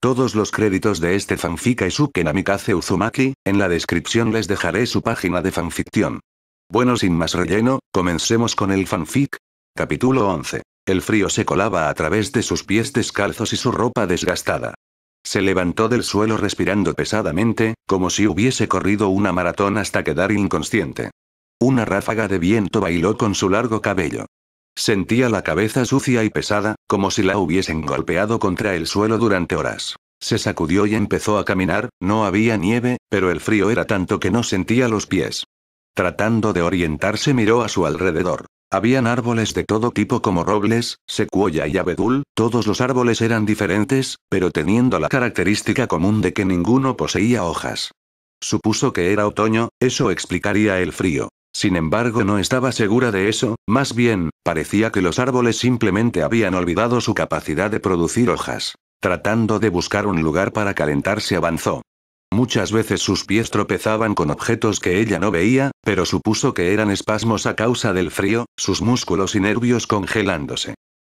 Todos los créditos de este fanfic y su Namikaze Uzumaki, en la descripción les dejaré su página de fanficción. Bueno sin más relleno, comencemos con el fanfic. Capítulo 11. El frío se colaba a través de sus pies descalzos y su ropa desgastada. Se levantó del suelo respirando pesadamente, como si hubiese corrido una maratón hasta quedar inconsciente. Una ráfaga de viento bailó con su largo cabello. Sentía la cabeza sucia y pesada, como si la hubiesen golpeado contra el suelo durante horas. Se sacudió y empezó a caminar, no había nieve, pero el frío era tanto que no sentía los pies. Tratando de orientarse miró a su alrededor. Habían árboles de todo tipo como robles, secuoya y abedul, todos los árboles eran diferentes, pero teniendo la característica común de que ninguno poseía hojas. Supuso que era otoño, eso explicaría el frío. Sin embargo, no estaba segura de eso, más bien, parecía que los árboles simplemente habían olvidado su capacidad de producir hojas. Tratando de buscar un lugar para calentarse avanzó. Muchas veces sus pies tropezaban con objetos que ella no veía, pero supuso que eran espasmos a causa del frío, sus músculos y nervios congelándose.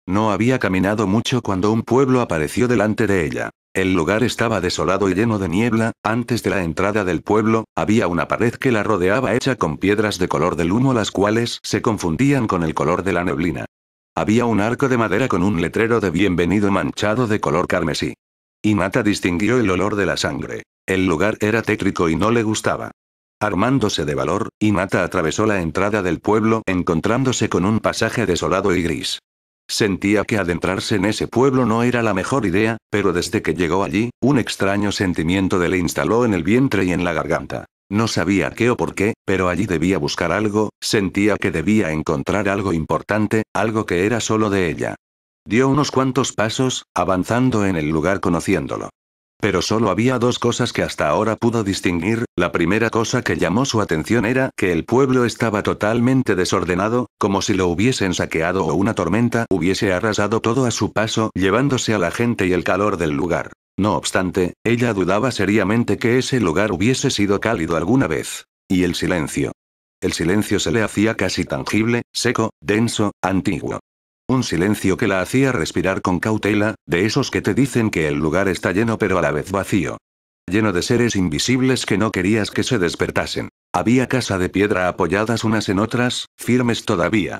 No había caminado mucho cuando un pueblo apareció delante de ella. El lugar estaba desolado y lleno de niebla, antes de la entrada del pueblo, había una pared que la rodeaba hecha con piedras de color del humo las cuales se confundían con el color de la neblina. Había un arco de madera con un letrero de bienvenido manchado de color carmesí. Y Mata distinguió el olor de la sangre. El lugar era tétrico y no le gustaba. Armándose de valor, Inata atravesó la entrada del pueblo encontrándose con un pasaje desolado y gris. Sentía que adentrarse en ese pueblo no era la mejor idea, pero desde que llegó allí, un extraño sentimiento de le instaló en el vientre y en la garganta. No sabía qué o por qué, pero allí debía buscar algo, sentía que debía encontrar algo importante, algo que era solo de ella. Dio unos cuantos pasos, avanzando en el lugar conociéndolo. Pero solo había dos cosas que hasta ahora pudo distinguir, la primera cosa que llamó su atención era que el pueblo estaba totalmente desordenado, como si lo hubiesen saqueado o una tormenta hubiese arrasado todo a su paso, llevándose a la gente y el calor del lugar. No obstante, ella dudaba seriamente que ese lugar hubiese sido cálido alguna vez. Y el silencio. El silencio se le hacía casi tangible, seco, denso, antiguo. Un silencio que la hacía respirar con cautela, de esos que te dicen que el lugar está lleno pero a la vez vacío. Lleno de seres invisibles que no querías que se despertasen. Había casa de piedra apoyadas unas en otras, firmes todavía.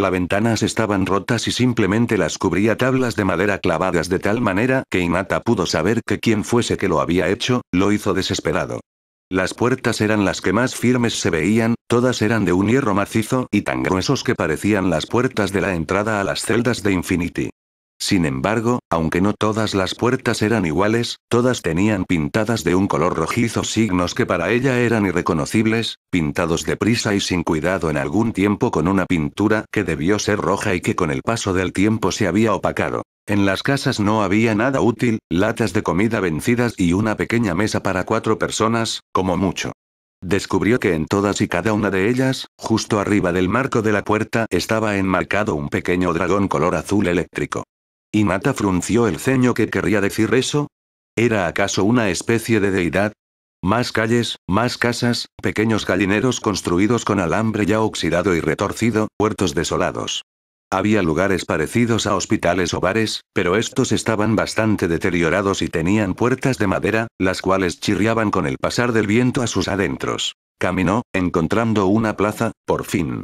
Las ventanas estaban rotas y simplemente las cubría tablas de madera clavadas de tal manera que Inata pudo saber que quien fuese que lo había hecho, lo hizo desesperado. Las puertas eran las que más firmes se veían, todas eran de un hierro macizo y tan gruesos que parecían las puertas de la entrada a las celdas de Infinity. Sin embargo, aunque no todas las puertas eran iguales, todas tenían pintadas de un color rojizo signos que para ella eran irreconocibles, pintados deprisa y sin cuidado en algún tiempo con una pintura que debió ser roja y que con el paso del tiempo se había opacado. En las casas no había nada útil, latas de comida vencidas y una pequeña mesa para cuatro personas, como mucho. Descubrió que en todas y cada una de ellas, justo arriba del marco de la puerta, estaba enmarcado un pequeño dragón color azul eléctrico. ¿Y Mata frunció el ceño que querría decir eso. ¿Era acaso una especie de deidad? Más calles, más casas, pequeños gallineros construidos con alambre ya oxidado y retorcido, puertos desolados, había lugares parecidos a hospitales o bares, pero estos estaban bastante deteriorados y tenían puertas de madera, las cuales chirriaban con el pasar del viento a sus adentros. Caminó, encontrando una plaza, por fin.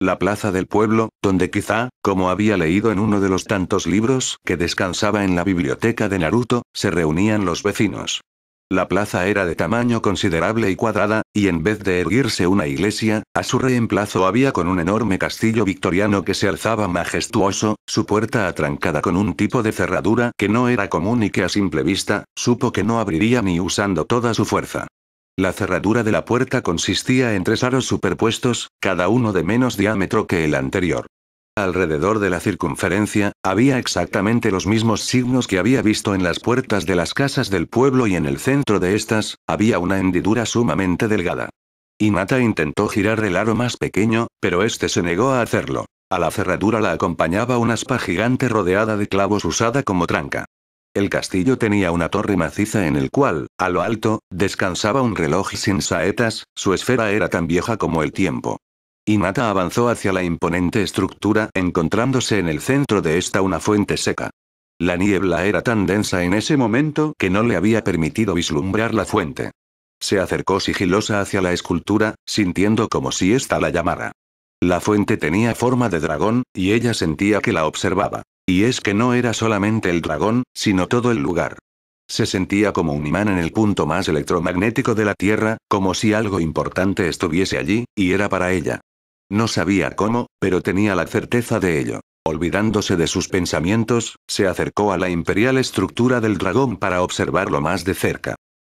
La plaza del pueblo, donde quizá, como había leído en uno de los tantos libros que descansaba en la biblioteca de Naruto, se reunían los vecinos. La plaza era de tamaño considerable y cuadrada, y en vez de erguirse una iglesia, a su reemplazo había con un enorme castillo victoriano que se alzaba majestuoso, su puerta atrancada con un tipo de cerradura que no era común y que a simple vista, supo que no abriría ni usando toda su fuerza. La cerradura de la puerta consistía en tres aros superpuestos, cada uno de menos diámetro que el anterior. Alrededor de la circunferencia, había exactamente los mismos signos que había visto en las puertas de las casas del pueblo y en el centro de estas, había una hendidura sumamente delgada. Inata intentó girar el aro más pequeño, pero este se negó a hacerlo. A la cerradura la acompañaba una aspa gigante rodeada de clavos usada como tranca. El castillo tenía una torre maciza en el cual, a lo alto, descansaba un reloj sin saetas, su esfera era tan vieja como el tiempo. Y Mata avanzó hacia la imponente estructura, encontrándose en el centro de esta una fuente seca. La niebla era tan densa en ese momento que no le había permitido vislumbrar la fuente. Se acercó sigilosa hacia la escultura, sintiendo como si ésta la llamara. La fuente tenía forma de dragón, y ella sentía que la observaba. Y es que no era solamente el dragón, sino todo el lugar. Se sentía como un imán en el punto más electromagnético de la Tierra, como si algo importante estuviese allí, y era para ella. No sabía cómo, pero tenía la certeza de ello. Olvidándose de sus pensamientos, se acercó a la imperial estructura del dragón para observarlo más de cerca.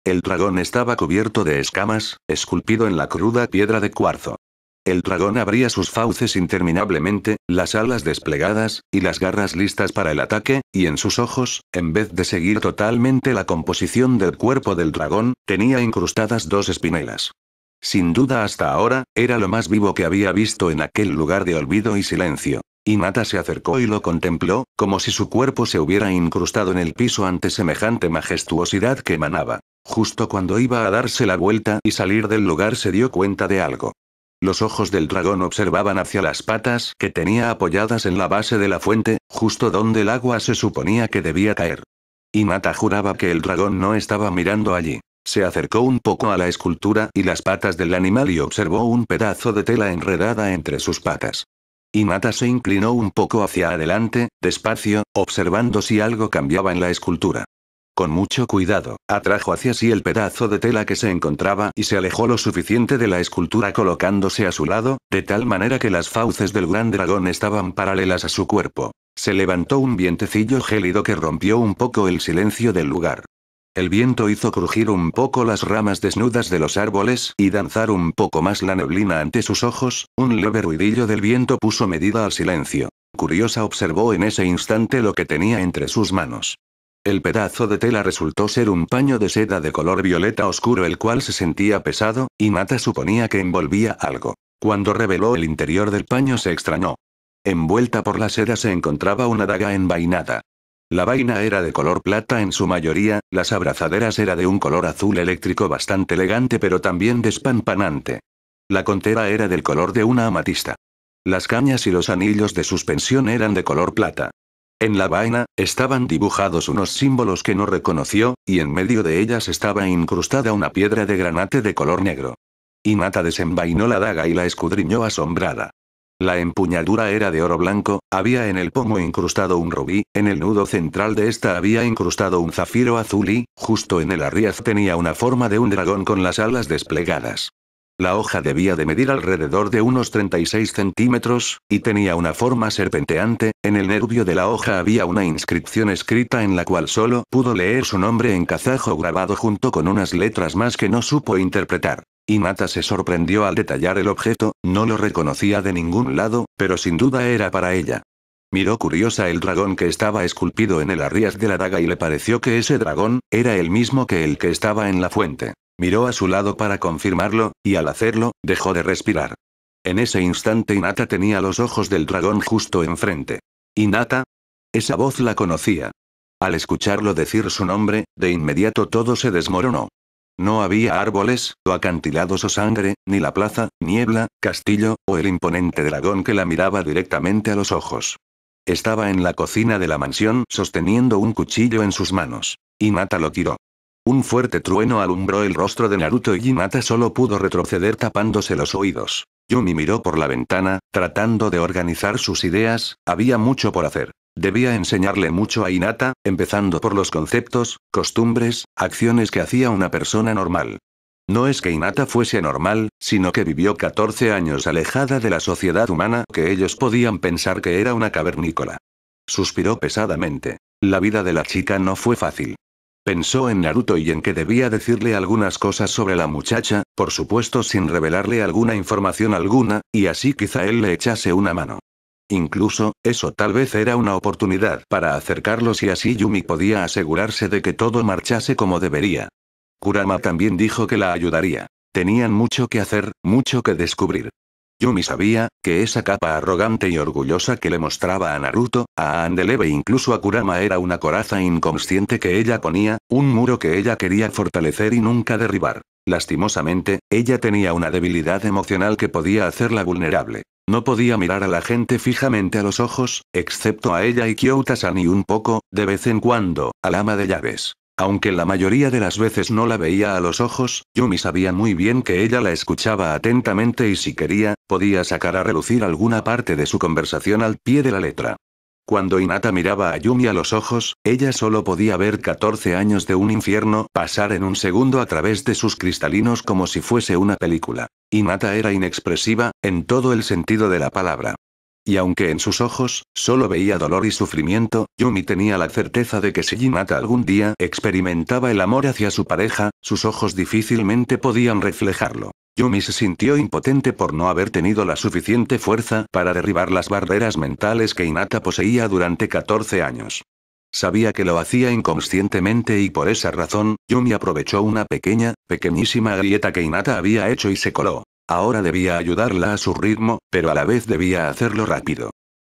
El dragón estaba cubierto de escamas, esculpido en la cruda piedra de cuarzo. El dragón abría sus fauces interminablemente, las alas desplegadas, y las garras listas para el ataque, y en sus ojos, en vez de seguir totalmente la composición del cuerpo del dragón, tenía incrustadas dos espinelas. Sin duda hasta ahora, era lo más vivo que había visto en aquel lugar de olvido y silencio. Mata se acercó y lo contempló, como si su cuerpo se hubiera incrustado en el piso ante semejante majestuosidad que emanaba. Justo cuando iba a darse la vuelta y salir del lugar se dio cuenta de algo. Los ojos del dragón observaban hacia las patas que tenía apoyadas en la base de la fuente, justo donde el agua se suponía que debía caer. Mata juraba que el dragón no estaba mirando allí. Se acercó un poco a la escultura y las patas del animal y observó un pedazo de tela enredada entre sus patas. Mata se inclinó un poco hacia adelante, despacio, observando si algo cambiaba en la escultura. Con mucho cuidado, atrajo hacia sí el pedazo de tela que se encontraba y se alejó lo suficiente de la escultura colocándose a su lado, de tal manera que las fauces del gran dragón estaban paralelas a su cuerpo. Se levantó un vientecillo gélido que rompió un poco el silencio del lugar. El viento hizo crujir un poco las ramas desnudas de los árboles y danzar un poco más la neblina ante sus ojos, un leve ruidillo del viento puso medida al silencio. Curiosa observó en ese instante lo que tenía entre sus manos. El pedazo de tela resultó ser un paño de seda de color violeta oscuro el cual se sentía pesado, y Mata suponía que envolvía algo. Cuando reveló el interior del paño se extrañó. Envuelta por la seda se encontraba una daga envainada. La vaina era de color plata en su mayoría, las abrazaderas era de un color azul eléctrico bastante elegante pero también despampanante. La contera era del color de una amatista. Las cañas y los anillos de suspensión eran de color plata. En la vaina, estaban dibujados unos símbolos que no reconoció, y en medio de ellas estaba incrustada una piedra de granate de color negro. Inata desenvainó la daga y la escudriñó asombrada. La empuñadura era de oro blanco, había en el pomo incrustado un rubí, en el nudo central de esta había incrustado un zafiro azul y, justo en el arriaz tenía una forma de un dragón con las alas desplegadas. La hoja debía de medir alrededor de unos 36 centímetros, y tenía una forma serpenteante, en el nervio de la hoja había una inscripción escrita en la cual solo pudo leer su nombre en kazajo grabado junto con unas letras más que no supo interpretar. Inata se sorprendió al detallar el objeto, no lo reconocía de ningún lado, pero sin duda era para ella. Miró curiosa el dragón que estaba esculpido en el arrias de la daga y le pareció que ese dragón, era el mismo que el que estaba en la fuente. Miró a su lado para confirmarlo, y al hacerlo, dejó de respirar. En ese instante Inata tenía los ojos del dragón justo enfrente. Inata, Esa voz la conocía. Al escucharlo decir su nombre, de inmediato todo se desmoronó. No había árboles, o acantilados o sangre, ni la plaza, niebla, castillo, o el imponente dragón que la miraba directamente a los ojos. Estaba en la cocina de la mansión sosteniendo un cuchillo en sus manos. Y lo tiró. Un fuerte trueno alumbró el rostro de Naruto y Hinata solo pudo retroceder tapándose los oídos. Yumi miró por la ventana, tratando de organizar sus ideas, había mucho por hacer. Debía enseñarle mucho a Inata, empezando por los conceptos, costumbres, acciones que hacía una persona normal. No es que Inata fuese normal, sino que vivió 14 años alejada de la sociedad humana que ellos podían pensar que era una cavernícola. Suspiró pesadamente. La vida de la chica no fue fácil. Pensó en Naruto y en que debía decirle algunas cosas sobre la muchacha, por supuesto sin revelarle alguna información alguna, y así quizá él le echase una mano. Incluso, eso tal vez era una oportunidad para acercarlos y así Yumi podía asegurarse de que todo marchase como debería. Kurama también dijo que la ayudaría. Tenían mucho que hacer, mucho que descubrir. Yumi sabía, que esa capa arrogante y orgullosa que le mostraba a Naruto, a Andeleve e incluso a Kurama era una coraza inconsciente que ella ponía, un muro que ella quería fortalecer y nunca derribar. Lastimosamente, ella tenía una debilidad emocional que podía hacerla vulnerable. No podía mirar a la gente fijamente a los ojos, excepto a ella y Kyouta-san y un poco, de vez en cuando, al ama de llaves. Aunque la mayoría de las veces no la veía a los ojos, Yumi sabía muy bien que ella la escuchaba atentamente y si quería, Podía sacar a relucir alguna parte de su conversación al pie de la letra. Cuando Inata miraba a Yumi a los ojos, ella solo podía ver 14 años de un infierno pasar en un segundo a través de sus cristalinos como si fuese una película. Inata era inexpresiva, en todo el sentido de la palabra. Y aunque en sus ojos, solo veía dolor y sufrimiento, Yumi tenía la certeza de que si Inata algún día experimentaba el amor hacia su pareja, sus ojos difícilmente podían reflejarlo. Yumi se sintió impotente por no haber tenido la suficiente fuerza para derribar las barreras mentales que Inata poseía durante 14 años. Sabía que lo hacía inconscientemente y por esa razón, Yumi aprovechó una pequeña, pequeñísima grieta que Inata había hecho y se coló. Ahora debía ayudarla a su ritmo, pero a la vez debía hacerlo rápido.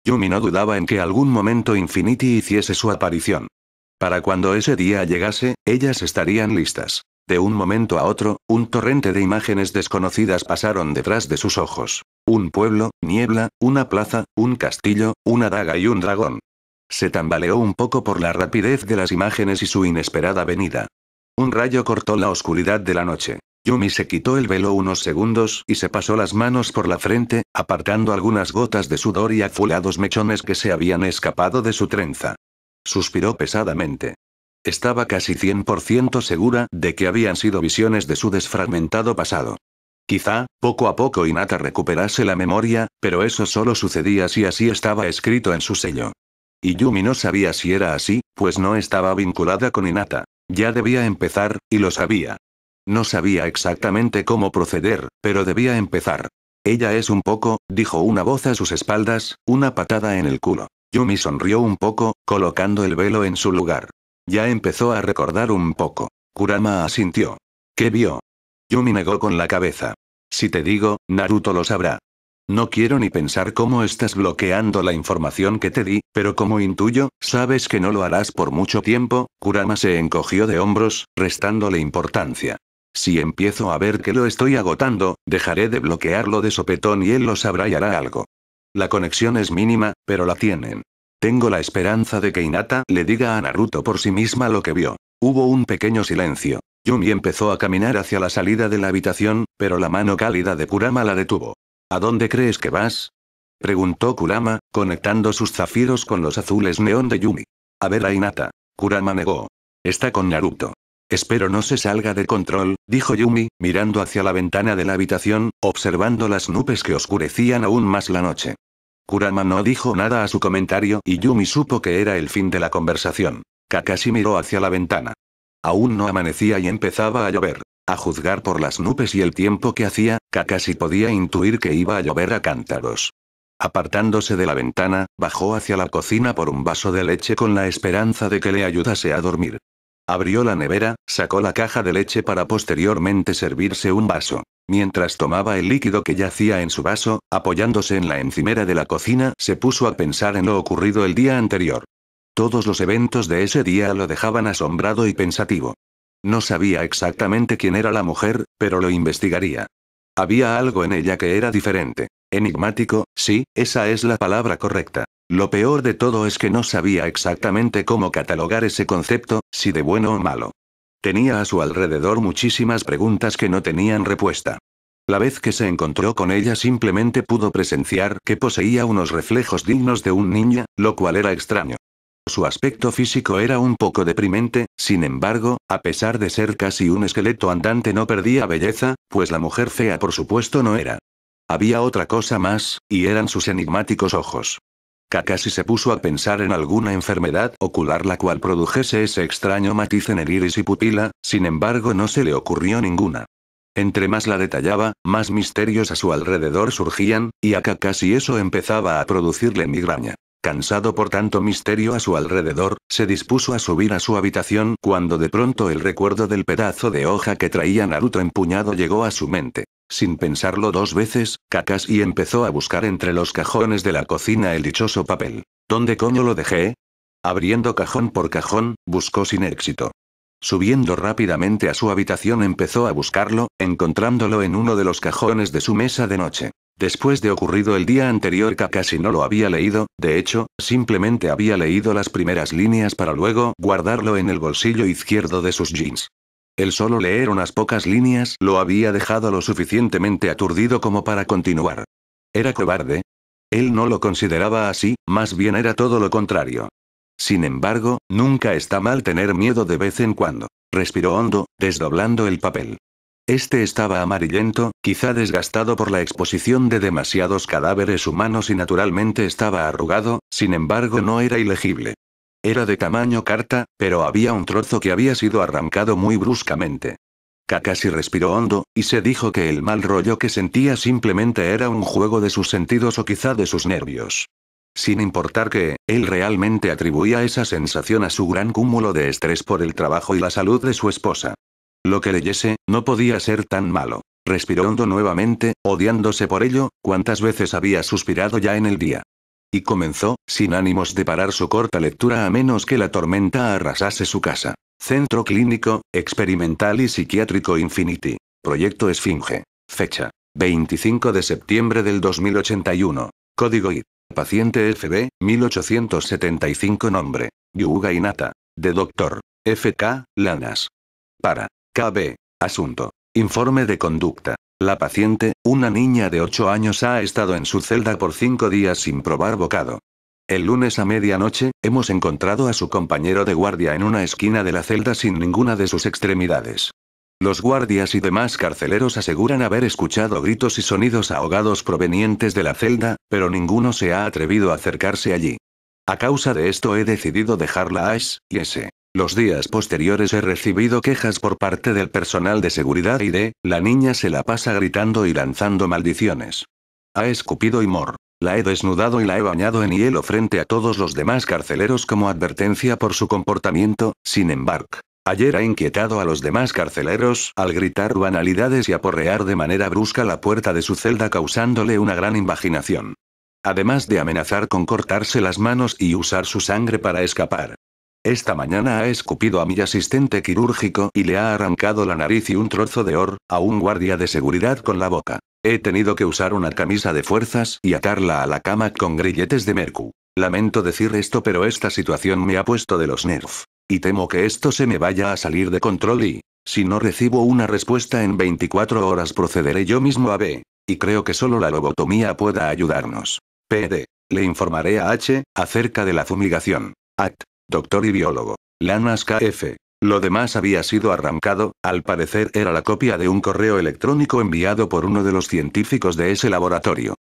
Yumi no dudaba en que algún momento Infinity hiciese su aparición. Para cuando ese día llegase, ellas estarían listas. De un momento a otro, un torrente de imágenes desconocidas pasaron detrás de sus ojos. Un pueblo, niebla, una plaza, un castillo, una daga y un dragón. Se tambaleó un poco por la rapidez de las imágenes y su inesperada venida. Un rayo cortó la oscuridad de la noche. Yumi se quitó el velo unos segundos y se pasó las manos por la frente, apartando algunas gotas de sudor y azulados mechones que se habían escapado de su trenza. Suspiró pesadamente. Estaba casi 100% segura de que habían sido visiones de su desfragmentado pasado. Quizá, poco a poco Inata recuperase la memoria, pero eso solo sucedía si así estaba escrito en su sello. Y Yumi no sabía si era así, pues no estaba vinculada con Inata. Ya debía empezar, y lo sabía. No sabía exactamente cómo proceder, pero debía empezar. Ella es un poco, dijo una voz a sus espaldas, una patada en el culo. Yumi sonrió un poco, colocando el velo en su lugar. Ya empezó a recordar un poco. Kurama asintió. ¿Qué vio? Yumi negó con la cabeza. Si te digo, Naruto lo sabrá. No quiero ni pensar cómo estás bloqueando la información que te di, pero como intuyo, sabes que no lo harás por mucho tiempo, Kurama se encogió de hombros, restándole importancia. Si empiezo a ver que lo estoy agotando, dejaré de bloquearlo de sopetón y él lo sabrá y hará algo. La conexión es mínima, pero la tienen. Tengo la esperanza de que Inata le diga a Naruto por sí misma lo que vio. Hubo un pequeño silencio. Yumi empezó a caminar hacia la salida de la habitación, pero la mano cálida de Kurama la detuvo. ¿A dónde crees que vas? Preguntó Kurama, conectando sus zafiros con los azules neón de Yumi. A ver a Inata. Kurama negó. Está con Naruto. Espero no se salga de control, dijo Yumi, mirando hacia la ventana de la habitación, observando las nubes que oscurecían aún más la noche. Kurama no dijo nada a su comentario y Yumi supo que era el fin de la conversación. Kakashi miró hacia la ventana. Aún no amanecía y empezaba a llover. A juzgar por las nubes y el tiempo que hacía, Kakashi podía intuir que iba a llover a cántaros. Apartándose de la ventana, bajó hacia la cocina por un vaso de leche con la esperanza de que le ayudase a dormir. Abrió la nevera, sacó la caja de leche para posteriormente servirse un vaso. Mientras tomaba el líquido que yacía en su vaso, apoyándose en la encimera de la cocina, se puso a pensar en lo ocurrido el día anterior. Todos los eventos de ese día lo dejaban asombrado y pensativo. No sabía exactamente quién era la mujer, pero lo investigaría. Había algo en ella que era diferente. Enigmático, sí, esa es la palabra correcta. Lo peor de todo es que no sabía exactamente cómo catalogar ese concepto, si de bueno o malo. Tenía a su alrededor muchísimas preguntas que no tenían respuesta. La vez que se encontró con ella simplemente pudo presenciar que poseía unos reflejos dignos de un niño, lo cual era extraño. Su aspecto físico era un poco deprimente, sin embargo, a pesar de ser casi un esqueleto andante no perdía belleza, pues la mujer fea por supuesto no era. Había otra cosa más, y eran sus enigmáticos ojos. Kakashi se puso a pensar en alguna enfermedad ocular la cual produjese ese extraño matiz en el iris y pupila, sin embargo no se le ocurrió ninguna. Entre más la detallaba, más misterios a su alrededor surgían, y a Kakashi eso empezaba a producirle migraña. Cansado por tanto misterio a su alrededor, se dispuso a subir a su habitación cuando de pronto el recuerdo del pedazo de hoja que traía Naruto empuñado llegó a su mente. Sin pensarlo dos veces, Kakashi empezó a buscar entre los cajones de la cocina el dichoso papel. ¿Dónde coño lo dejé? Abriendo cajón por cajón, buscó sin éxito. Subiendo rápidamente a su habitación empezó a buscarlo, encontrándolo en uno de los cajones de su mesa de noche. Después de ocurrido el día anterior Kakashi no lo había leído, de hecho, simplemente había leído las primeras líneas para luego guardarlo en el bolsillo izquierdo de sus jeans. El solo leer unas pocas líneas lo había dejado lo suficientemente aturdido como para continuar. ¿Era cobarde? Él no lo consideraba así, más bien era todo lo contrario. Sin embargo, nunca está mal tener miedo de vez en cuando. Respiró hondo, desdoblando el papel. Este estaba amarillento, quizá desgastado por la exposición de demasiados cadáveres humanos y naturalmente estaba arrugado, sin embargo no era ilegible. Era de tamaño carta, pero había un trozo que había sido arrancado muy bruscamente. Kakashi respiró hondo, y se dijo que el mal rollo que sentía simplemente era un juego de sus sentidos o quizá de sus nervios. Sin importar que, él realmente atribuía esa sensación a su gran cúmulo de estrés por el trabajo y la salud de su esposa. Lo que leyese, no podía ser tan malo. Respiró hondo nuevamente, odiándose por ello, cuántas veces había suspirado ya en el día. Y comenzó, sin ánimos de parar su corta lectura a menos que la tormenta arrasase su casa. Centro Clínico, Experimental y Psiquiátrico Infinity. Proyecto Esfinge. Fecha. 25 de septiembre del 2081. Código ID. Paciente FB, 1875 Nombre. Yuga Inata. De Doctor FK, Lanas. Para. KB. Asunto. Informe de conducta. La paciente, una niña de 8 años, ha estado en su celda por 5 días sin probar bocado. El lunes a medianoche, hemos encontrado a su compañero de guardia en una esquina de la celda sin ninguna de sus extremidades. Los guardias y demás carceleros aseguran haber escuchado gritos y sonidos ahogados provenientes de la celda, pero ninguno se ha atrevido a acercarse allí. A causa de esto he decidido dejarla a S y S. Los días posteriores he recibido quejas por parte del personal de seguridad y de, la niña se la pasa gritando y lanzando maldiciones. Ha escupido y mor. La he desnudado y la he bañado en hielo frente a todos los demás carceleros como advertencia por su comportamiento, sin embargo. Ayer ha inquietado a los demás carceleros al gritar banalidades y aporrear de manera brusca la puerta de su celda causándole una gran imaginación. Además de amenazar con cortarse las manos y usar su sangre para escapar. Esta mañana ha escupido a mi asistente quirúrgico y le ha arrancado la nariz y un trozo de oro a un guardia de seguridad con la boca. He tenido que usar una camisa de fuerzas y atarla a la cama con grilletes de mercu. Lamento decir esto, pero esta situación me ha puesto de los nerf. Y temo que esto se me vaya a salir de control y, si no recibo una respuesta en 24 horas, procederé yo mismo a B. Y creo que solo la lobotomía pueda ayudarnos. PD. Le informaré a H, acerca de la fumigación. At doctor y biólogo. Lanas KF. Lo demás había sido arrancado, al parecer era la copia de un correo electrónico enviado por uno de los científicos de ese laboratorio.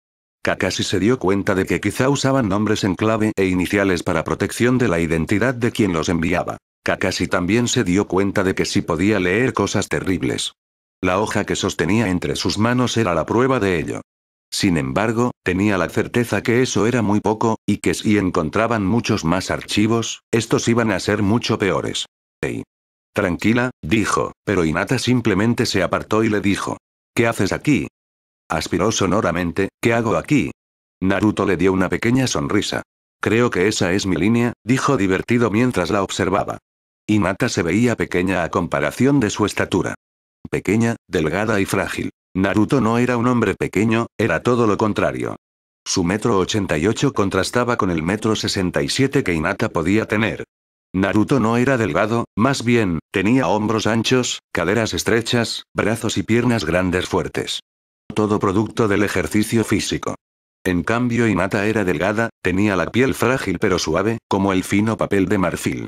Kakashi se dio cuenta de que quizá usaban nombres en clave e iniciales para protección de la identidad de quien los enviaba. Kakashi también se dio cuenta de que sí podía leer cosas terribles. La hoja que sostenía entre sus manos era la prueba de ello. Sin embargo, tenía la certeza que eso era muy poco, y que si encontraban muchos más archivos, estos iban a ser mucho peores. Hey. Tranquila, dijo, pero Inata simplemente se apartó y le dijo. ¿Qué haces aquí? Aspiró sonoramente, ¿qué hago aquí? Naruto le dio una pequeña sonrisa. Creo que esa es mi línea, dijo divertido mientras la observaba. Inata se veía pequeña a comparación de su estatura. Pequeña, delgada y frágil. Naruto no era un hombre pequeño, era todo lo contrario. Su metro 88 contrastaba con el metro 67 que Inata podía tener. Naruto no era delgado, más bien, tenía hombros anchos, caderas estrechas, brazos y piernas grandes fuertes. Todo producto del ejercicio físico. En cambio Inata era delgada, tenía la piel frágil pero suave, como el fino papel de marfil.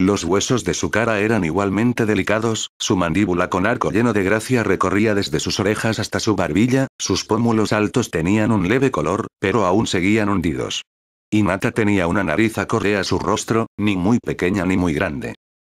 Los huesos de su cara eran igualmente delicados, su mandíbula con arco lleno de gracia recorría desde sus orejas hasta su barbilla, sus pómulos altos tenían un leve color, pero aún seguían hundidos. Mata tenía una nariz acorde a su rostro, ni muy pequeña ni muy grande.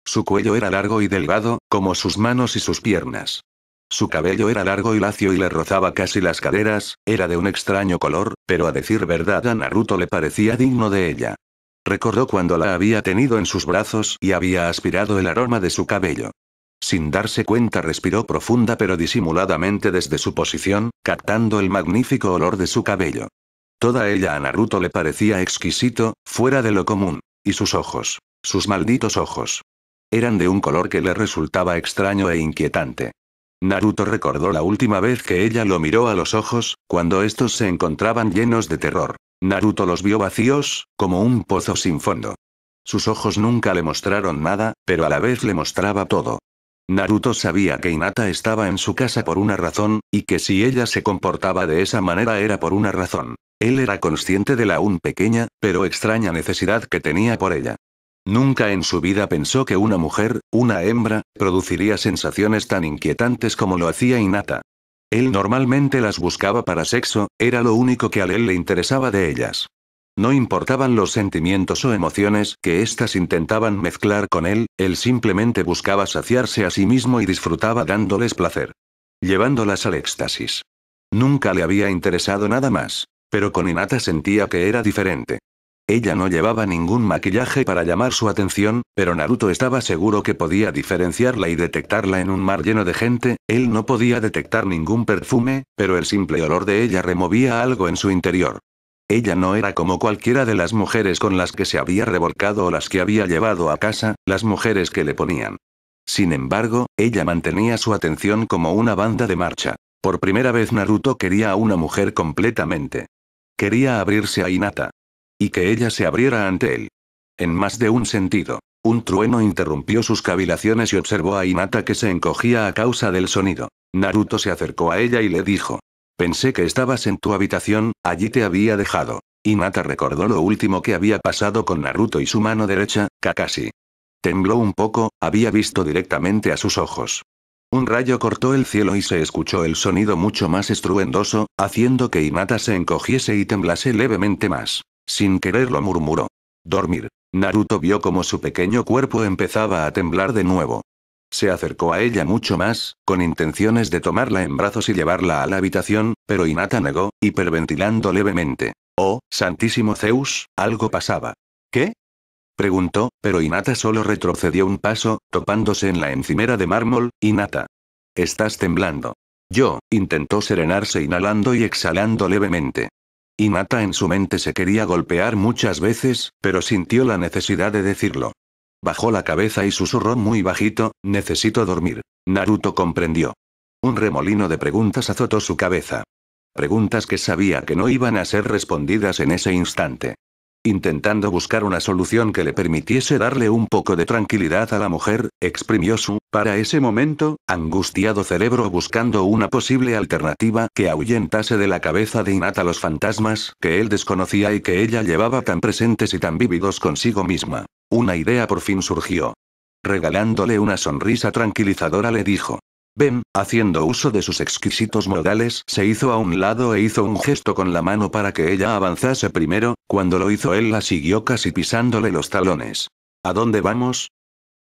Su cuello era largo y delgado, como sus manos y sus piernas. Su cabello era largo y lacio y le rozaba casi las caderas, era de un extraño color, pero a decir verdad a Naruto le parecía digno de ella. Recordó cuando la había tenido en sus brazos y había aspirado el aroma de su cabello. Sin darse cuenta respiró profunda pero disimuladamente desde su posición, captando el magnífico olor de su cabello. Toda ella a Naruto le parecía exquisito, fuera de lo común. Y sus ojos, sus malditos ojos. Eran de un color que le resultaba extraño e inquietante. Naruto recordó la última vez que ella lo miró a los ojos, cuando estos se encontraban llenos de terror. Naruto los vio vacíos, como un pozo sin fondo. Sus ojos nunca le mostraron nada, pero a la vez le mostraba todo. Naruto sabía que Hinata estaba en su casa por una razón, y que si ella se comportaba de esa manera era por una razón. Él era consciente de la aún pequeña, pero extraña necesidad que tenía por ella. Nunca en su vida pensó que una mujer, una hembra, produciría sensaciones tan inquietantes como lo hacía Hinata. Él normalmente las buscaba para sexo, era lo único que a él le interesaba de ellas. No importaban los sentimientos o emociones que éstas intentaban mezclar con él, él simplemente buscaba saciarse a sí mismo y disfrutaba dándoles placer. Llevándolas al éxtasis. Nunca le había interesado nada más. Pero con Inata sentía que era diferente. Ella no llevaba ningún maquillaje para llamar su atención, pero Naruto estaba seguro que podía diferenciarla y detectarla en un mar lleno de gente, él no podía detectar ningún perfume, pero el simple olor de ella removía algo en su interior. Ella no era como cualquiera de las mujeres con las que se había revolcado o las que había llevado a casa, las mujeres que le ponían. Sin embargo, ella mantenía su atención como una banda de marcha. Por primera vez Naruto quería a una mujer completamente. Quería abrirse a Hinata y que ella se abriera ante él. En más de un sentido. Un trueno interrumpió sus cavilaciones y observó a Hinata que se encogía a causa del sonido. Naruto se acercó a ella y le dijo. Pensé que estabas en tu habitación, allí te había dejado. Hinata recordó lo último que había pasado con Naruto y su mano derecha, Kakashi. Tembló un poco, había visto directamente a sus ojos. Un rayo cortó el cielo y se escuchó el sonido mucho más estruendoso, haciendo que Hinata se encogiese y temblase levemente más. Sin quererlo murmuró. Dormir. Naruto vio como su pequeño cuerpo empezaba a temblar de nuevo. Se acercó a ella mucho más, con intenciones de tomarla en brazos y llevarla a la habitación, pero Inata negó, hiperventilando levemente. Oh, santísimo Zeus, algo pasaba. ¿Qué? Preguntó, pero Inata solo retrocedió un paso, topándose en la encimera de mármol, Inata. Estás temblando. Yo, intentó serenarse inhalando y exhalando levemente. Y mata en su mente se quería golpear muchas veces, pero sintió la necesidad de decirlo. Bajó la cabeza y susurró muy bajito, necesito dormir. Naruto comprendió. Un remolino de preguntas azotó su cabeza. Preguntas que sabía que no iban a ser respondidas en ese instante. Intentando buscar una solución que le permitiese darle un poco de tranquilidad a la mujer, exprimió su, para ese momento, angustiado cerebro buscando una posible alternativa que ahuyentase de la cabeza de Inata los fantasmas que él desconocía y que ella llevaba tan presentes y tan vívidos consigo misma. Una idea por fin surgió. Regalándole una sonrisa tranquilizadora le dijo, Ben, haciendo uso de sus exquisitos modales, se hizo a un lado e hizo un gesto con la mano para que ella avanzase primero, cuando lo hizo él la siguió casi pisándole los talones. ¿A dónde vamos?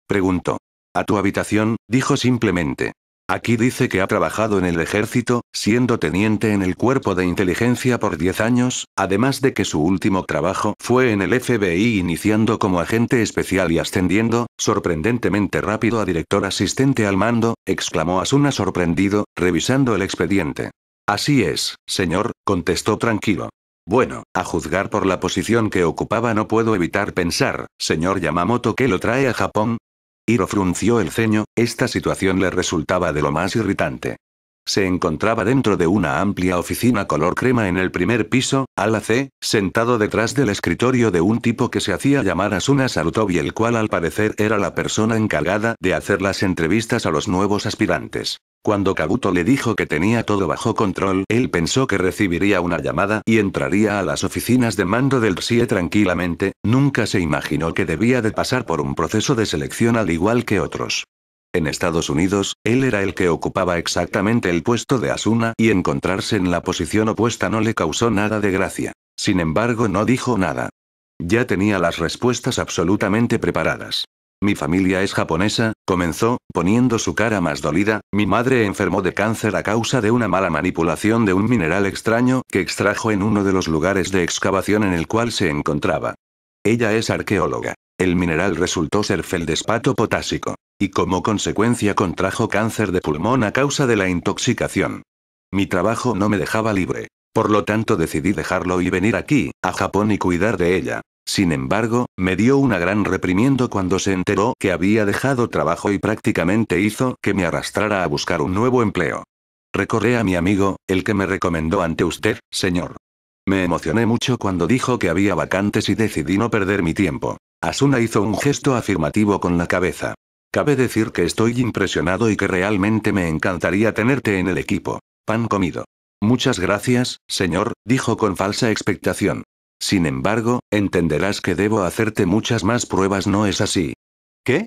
preguntó. A tu habitación, dijo simplemente. Aquí dice que ha trabajado en el ejército, siendo teniente en el cuerpo de inteligencia por 10 años, además de que su último trabajo fue en el FBI iniciando como agente especial y ascendiendo, sorprendentemente rápido a director asistente al mando, exclamó Asuna sorprendido, revisando el expediente. Así es, señor, contestó tranquilo. Bueno, a juzgar por la posición que ocupaba no puedo evitar pensar, señor Yamamoto, que lo trae a Japón, Hiro frunció el ceño, esta situación le resultaba de lo más irritante. Se encontraba dentro de una amplia oficina color crema en el primer piso, ala C, sentado detrás del escritorio de un tipo que se hacía llamar Asuna Sarutobi, el cual al parecer era la persona encargada de hacer las entrevistas a los nuevos aspirantes. Cuando Kabuto le dijo que tenía todo bajo control, él pensó que recibiría una llamada y entraría a las oficinas de mando del CIE tranquilamente, nunca se imaginó que debía de pasar por un proceso de selección al igual que otros. En Estados Unidos, él era el que ocupaba exactamente el puesto de Asuna y encontrarse en la posición opuesta no le causó nada de gracia. Sin embargo, no dijo nada. Ya tenía las respuestas absolutamente preparadas. Mi familia es japonesa, comenzó, poniendo su cara más dolida, mi madre enfermó de cáncer a causa de una mala manipulación de un mineral extraño que extrajo en uno de los lugares de excavación en el cual se encontraba. Ella es arqueóloga. El mineral resultó ser feldespato potásico. Y como consecuencia contrajo cáncer de pulmón a causa de la intoxicación. Mi trabajo no me dejaba libre. Por lo tanto decidí dejarlo y venir aquí, a Japón y cuidar de ella. Sin embargo, me dio una gran reprimiendo cuando se enteró que había dejado trabajo y prácticamente hizo que me arrastrara a buscar un nuevo empleo. Recorré a mi amigo, el que me recomendó ante usted, señor. Me emocioné mucho cuando dijo que había vacantes y decidí no perder mi tiempo. Asuna hizo un gesto afirmativo con la cabeza. Cabe decir que estoy impresionado y que realmente me encantaría tenerte en el equipo. Pan comido. Muchas gracias, señor, dijo con falsa expectación. Sin embargo, entenderás que debo hacerte muchas más pruebas, ¿no es así? ¿Qué?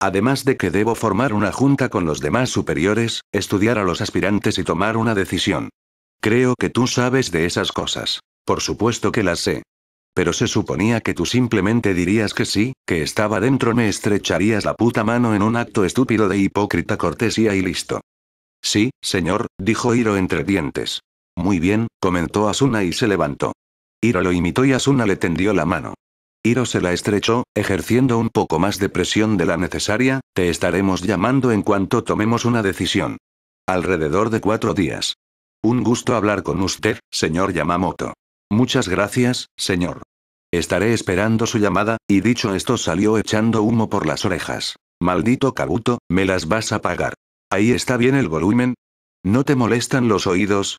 Además de que debo formar una junta con los demás superiores, estudiar a los aspirantes y tomar una decisión. Creo que tú sabes de esas cosas. Por supuesto que las sé. Pero se suponía que tú simplemente dirías que sí, que estaba dentro, me estrecharías la puta mano en un acto estúpido de hipócrita cortesía y listo. Sí, señor, dijo Hiro entre dientes. Muy bien, comentó Asuna y se levantó. Hiro lo imitó y Asuna le tendió la mano. Hiro se la estrechó, ejerciendo un poco más de presión de la necesaria, te estaremos llamando en cuanto tomemos una decisión. Alrededor de cuatro días. Un gusto hablar con usted, señor Yamamoto. Muchas gracias, señor. Estaré esperando su llamada, y dicho esto salió echando humo por las orejas. Maldito Kabuto, me las vas a pagar. Ahí está bien el volumen. ¿No te molestan los oídos?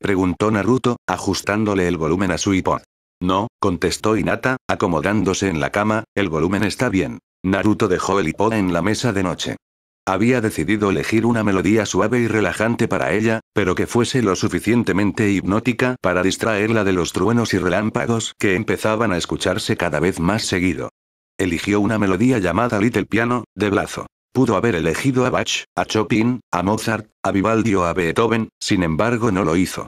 Preguntó Naruto, ajustándole el volumen a su iPod. No, contestó Hinata, acomodándose en la cama, el volumen está bien. Naruto dejó el iPod en la mesa de noche. Había decidido elegir una melodía suave y relajante para ella, pero que fuese lo suficientemente hipnótica para distraerla de los truenos y relámpagos que empezaban a escucharse cada vez más seguido. Eligió una melodía llamada Little Piano, de Blazo. Pudo haber elegido a Bach, a Chopin, a Mozart, a Vivaldi o a Beethoven, sin embargo no lo hizo.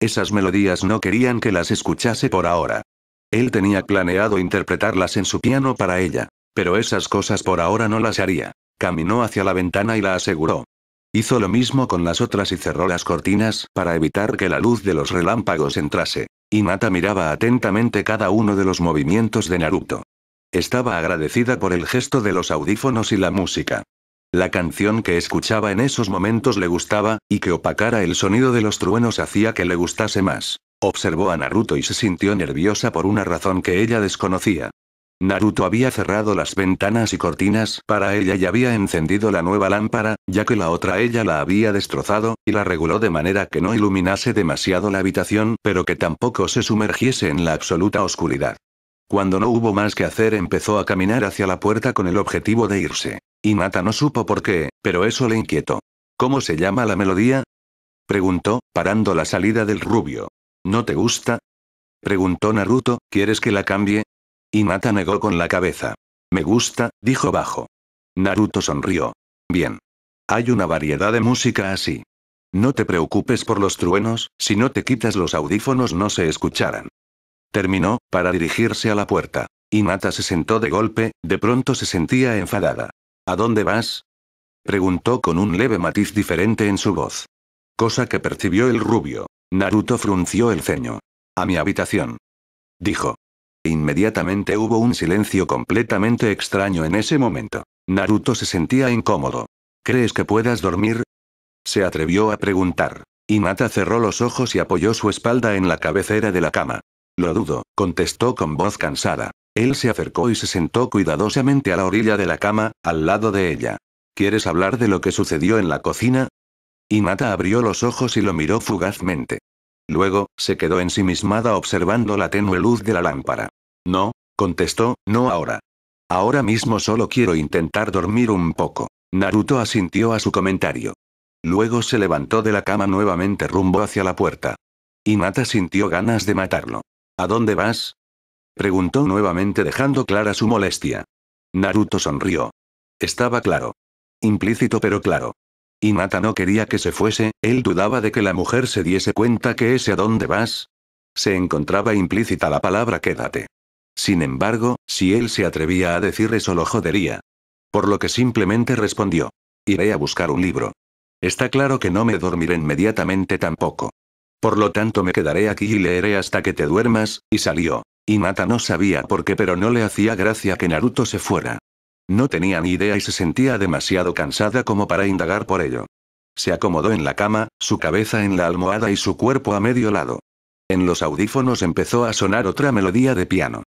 Esas melodías no querían que las escuchase por ahora. Él tenía planeado interpretarlas en su piano para ella, pero esas cosas por ahora no las haría. Caminó hacia la ventana y la aseguró. Hizo lo mismo con las otras y cerró las cortinas para evitar que la luz de los relámpagos entrase. Y mata miraba atentamente cada uno de los movimientos de Naruto. Estaba agradecida por el gesto de los audífonos y la música. La canción que escuchaba en esos momentos le gustaba, y que opacara el sonido de los truenos hacía que le gustase más. Observó a Naruto y se sintió nerviosa por una razón que ella desconocía. Naruto había cerrado las ventanas y cortinas para ella y había encendido la nueva lámpara, ya que la otra ella la había destrozado, y la reguló de manera que no iluminase demasiado la habitación, pero que tampoco se sumergiese en la absoluta oscuridad. Cuando no hubo más que hacer empezó a caminar hacia la puerta con el objetivo de irse. Y Mata no supo por qué, pero eso le inquietó. ¿Cómo se llama la melodía? preguntó, parando la salida del rubio. ¿No te gusta? preguntó Naruto, ¿quieres que la cambie? Hinata negó con la cabeza. Me gusta, dijo bajo. Naruto sonrió. Bien. Hay una variedad de música así. No te preocupes por los truenos, si no te quitas los audífonos no se escucharán. Terminó, para dirigirse a la puerta. Hinata se sentó de golpe, de pronto se sentía enfadada. ¿A dónde vas? preguntó con un leve matiz diferente en su voz. Cosa que percibió el rubio. Naruto frunció el ceño. A mi habitación. Dijo. Inmediatamente hubo un silencio completamente extraño en ese momento. Naruto se sentía incómodo. ¿Crees que puedas dormir? Se atrevió a preguntar. Mata cerró los ojos y apoyó su espalda en la cabecera de la cama. Lo dudo, contestó con voz cansada. Él se acercó y se sentó cuidadosamente a la orilla de la cama, al lado de ella. ¿Quieres hablar de lo que sucedió en la cocina? Mata abrió los ojos y lo miró fugazmente. Luego, se quedó ensimismada observando la tenue luz de la lámpara. No, contestó, no ahora. Ahora mismo solo quiero intentar dormir un poco. Naruto asintió a su comentario. Luego se levantó de la cama nuevamente rumbo hacia la puerta. Mata sintió ganas de matarlo. ¿A dónde vas? Preguntó nuevamente dejando clara su molestia. Naruto sonrió. Estaba claro. Implícito pero claro. Mata no quería que se fuese, él dudaba de que la mujer se diese cuenta que ese a dónde vas. Se encontraba implícita la palabra quédate. Sin embargo, si él se atrevía a decir eso lo jodería. Por lo que simplemente respondió. Iré a buscar un libro. Está claro que no me dormiré inmediatamente tampoco. Por lo tanto me quedaré aquí y leeré hasta que te duermas, y salió. Y Mata no sabía por qué pero no le hacía gracia que Naruto se fuera. No tenía ni idea y se sentía demasiado cansada como para indagar por ello. Se acomodó en la cama, su cabeza en la almohada y su cuerpo a medio lado. En los audífonos empezó a sonar otra melodía de piano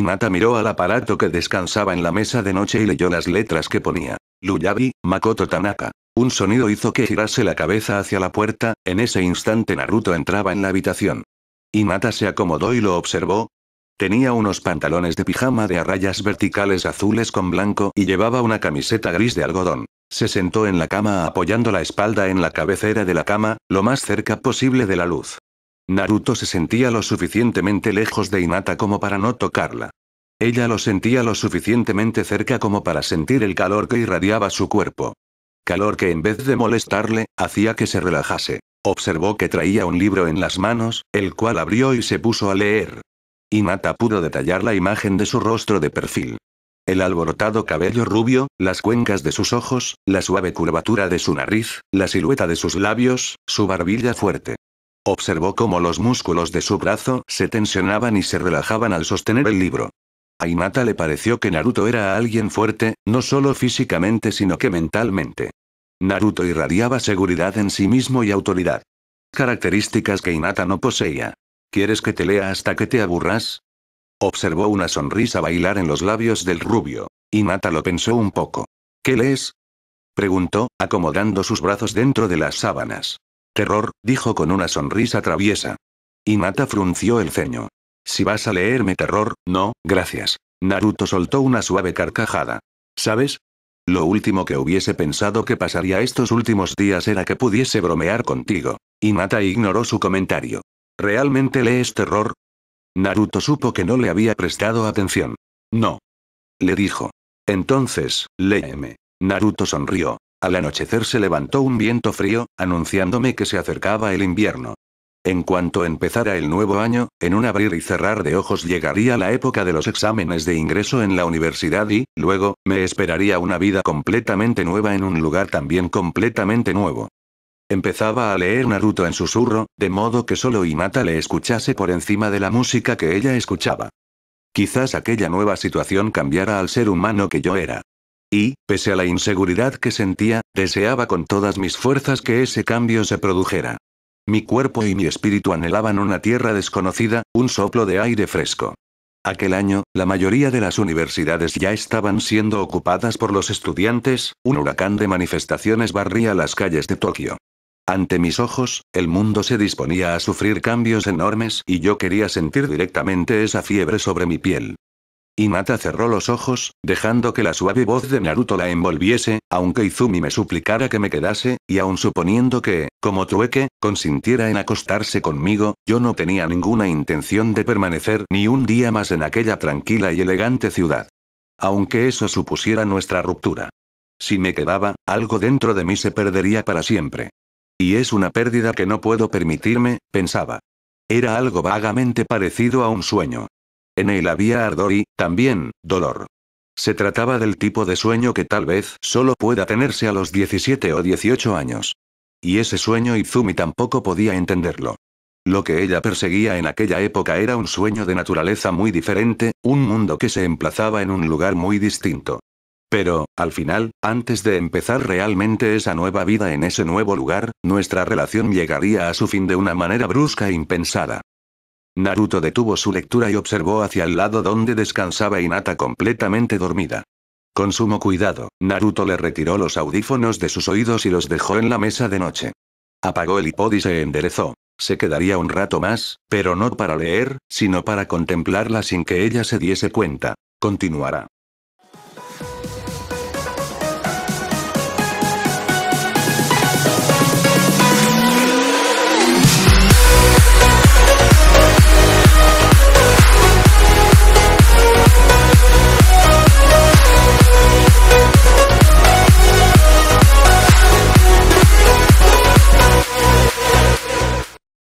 mata miró al aparato que descansaba en la mesa de noche y leyó las letras que ponía. Luyabi, Makoto Tanaka. Un sonido hizo que girase la cabeza hacia la puerta, en ese instante Naruto entraba en la habitación. mata se acomodó y lo observó, Tenía unos pantalones de pijama de a rayas verticales azules con blanco y llevaba una camiseta gris de algodón. Se sentó en la cama apoyando la espalda en la cabecera de la cama, lo más cerca posible de la luz. Naruto se sentía lo suficientemente lejos de Hinata como para no tocarla. Ella lo sentía lo suficientemente cerca como para sentir el calor que irradiaba su cuerpo. Calor que en vez de molestarle, hacía que se relajase. Observó que traía un libro en las manos, el cual abrió y se puso a leer. Hinata pudo detallar la imagen de su rostro de perfil. El alborotado cabello rubio, las cuencas de sus ojos, la suave curvatura de su nariz, la silueta de sus labios, su barbilla fuerte. Observó cómo los músculos de su brazo se tensionaban y se relajaban al sostener el libro. A Inata le pareció que Naruto era alguien fuerte, no solo físicamente sino que mentalmente. Naruto irradiaba seguridad en sí mismo y autoridad. Características que Inata no poseía. ¿Quieres que te lea hasta que te aburras? Observó una sonrisa bailar en los labios del rubio. Inata lo pensó un poco. ¿Qué lees? Preguntó, acomodando sus brazos dentro de las sábanas. Terror, dijo con una sonrisa traviesa. Mata frunció el ceño. Si vas a leerme terror, no, gracias. Naruto soltó una suave carcajada. ¿Sabes? Lo último que hubiese pensado que pasaría estos últimos días era que pudiese bromear contigo. Mata ignoró su comentario. ¿Realmente lees terror? Naruto supo que no le había prestado atención. No. Le dijo. Entonces, léeme. Naruto sonrió. Al anochecer se levantó un viento frío, anunciándome que se acercaba el invierno. En cuanto empezara el nuevo año, en un abrir y cerrar de ojos llegaría la época de los exámenes de ingreso en la universidad y, luego, me esperaría una vida completamente nueva en un lugar también completamente nuevo. Empezaba a leer Naruto en susurro, de modo que solo Hinata le escuchase por encima de la música que ella escuchaba. Quizás aquella nueva situación cambiara al ser humano que yo era y, pese a la inseguridad que sentía, deseaba con todas mis fuerzas que ese cambio se produjera. Mi cuerpo y mi espíritu anhelaban una tierra desconocida, un soplo de aire fresco. Aquel año, la mayoría de las universidades ya estaban siendo ocupadas por los estudiantes, un huracán de manifestaciones barría las calles de Tokio. Ante mis ojos, el mundo se disponía a sufrir cambios enormes y yo quería sentir directamente esa fiebre sobre mi piel. Mata cerró los ojos, dejando que la suave voz de Naruto la envolviese, aunque Izumi me suplicara que me quedase, y aun suponiendo que, como trueque, consintiera en acostarse conmigo, yo no tenía ninguna intención de permanecer ni un día más en aquella tranquila y elegante ciudad. Aunque eso supusiera nuestra ruptura. Si me quedaba, algo dentro de mí se perdería para siempre. Y es una pérdida que no puedo permitirme, pensaba. Era algo vagamente parecido a un sueño, en él había ardor y, también, dolor. Se trataba del tipo de sueño que tal vez solo pueda tenerse a los 17 o 18 años. Y ese sueño Izumi tampoco podía entenderlo. Lo que ella perseguía en aquella época era un sueño de naturaleza muy diferente, un mundo que se emplazaba en un lugar muy distinto. Pero, al final, antes de empezar realmente esa nueva vida en ese nuevo lugar, nuestra relación llegaría a su fin de una manera brusca e impensada. Naruto detuvo su lectura y observó hacia el lado donde descansaba Inata completamente dormida. Con sumo cuidado, Naruto le retiró los audífonos de sus oídos y los dejó en la mesa de noche. Apagó el iPod y se enderezó. Se quedaría un rato más, pero no para leer, sino para contemplarla sin que ella se diese cuenta. Continuará.